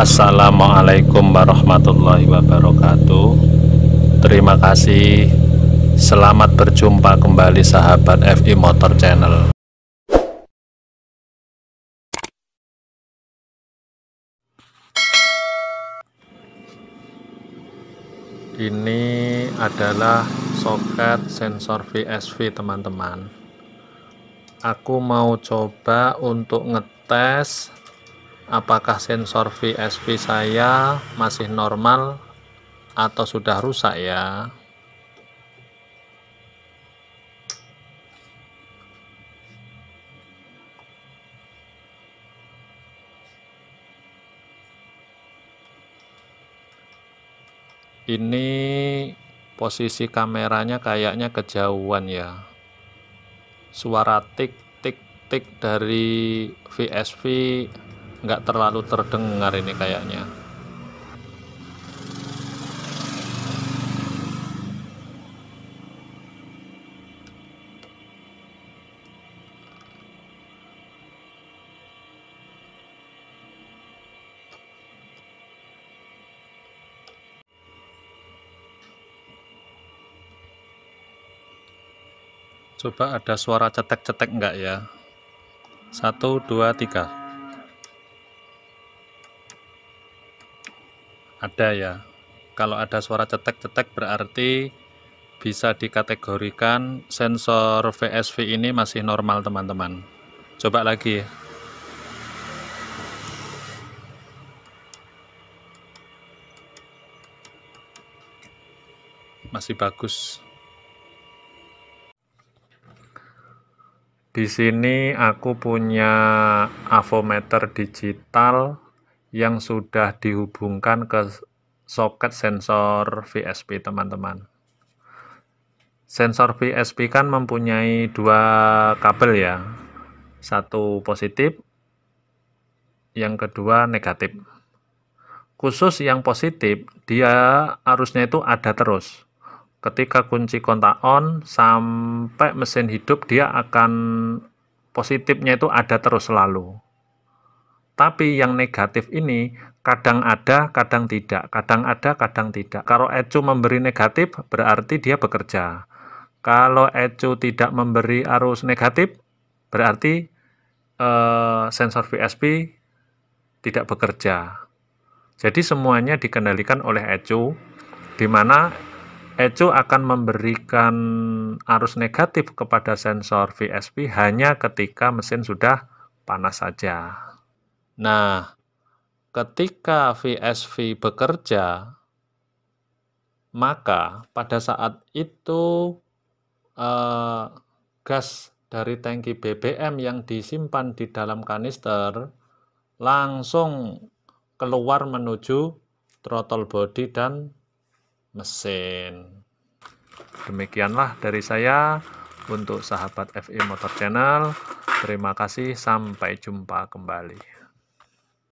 Assalamualaikum warahmatullahi wabarakatuh Terima kasih Selamat berjumpa kembali sahabat FI Motor Channel Ini adalah soket sensor VSV teman-teman Aku mau coba untuk ngetes apakah sensor VSP saya masih normal atau sudah rusak ya ini posisi kameranya kayaknya kejauhan ya suara tik tik tik dari VSV nggak terlalu terdengar ini kayaknya Coba ada suara cetek-cetek enggak ya? Satu, dua, tiga. ada ya kalau ada suara cetek-cetek berarti bisa dikategorikan sensor VSV ini masih normal teman-teman coba lagi masih bagus di sini aku punya avometer digital yang sudah dihubungkan ke soket sensor VSP teman-teman sensor VSP kan mempunyai dua kabel ya satu positif yang kedua negatif khusus yang positif dia arusnya itu ada terus ketika kunci kontak on sampai mesin hidup dia akan positifnya itu ada terus selalu tapi yang negatif ini kadang ada, kadang tidak, kadang ada, kadang tidak. Kalau ecu memberi negatif, berarti dia bekerja. Kalau ecu tidak memberi arus negatif, berarti eh, sensor VSP tidak bekerja. Jadi semuanya dikendalikan oleh ecu, di mana ECU akan memberikan arus negatif kepada sensor VSP hanya ketika mesin sudah panas saja. Nah, ketika VSV bekerja, maka pada saat itu eh, gas dari tangki BBM yang disimpan di dalam kanister langsung keluar menuju throttle body dan mesin. Demikianlah dari saya untuk sahabat FE Motor Channel. Terima kasih, sampai jumpa kembali.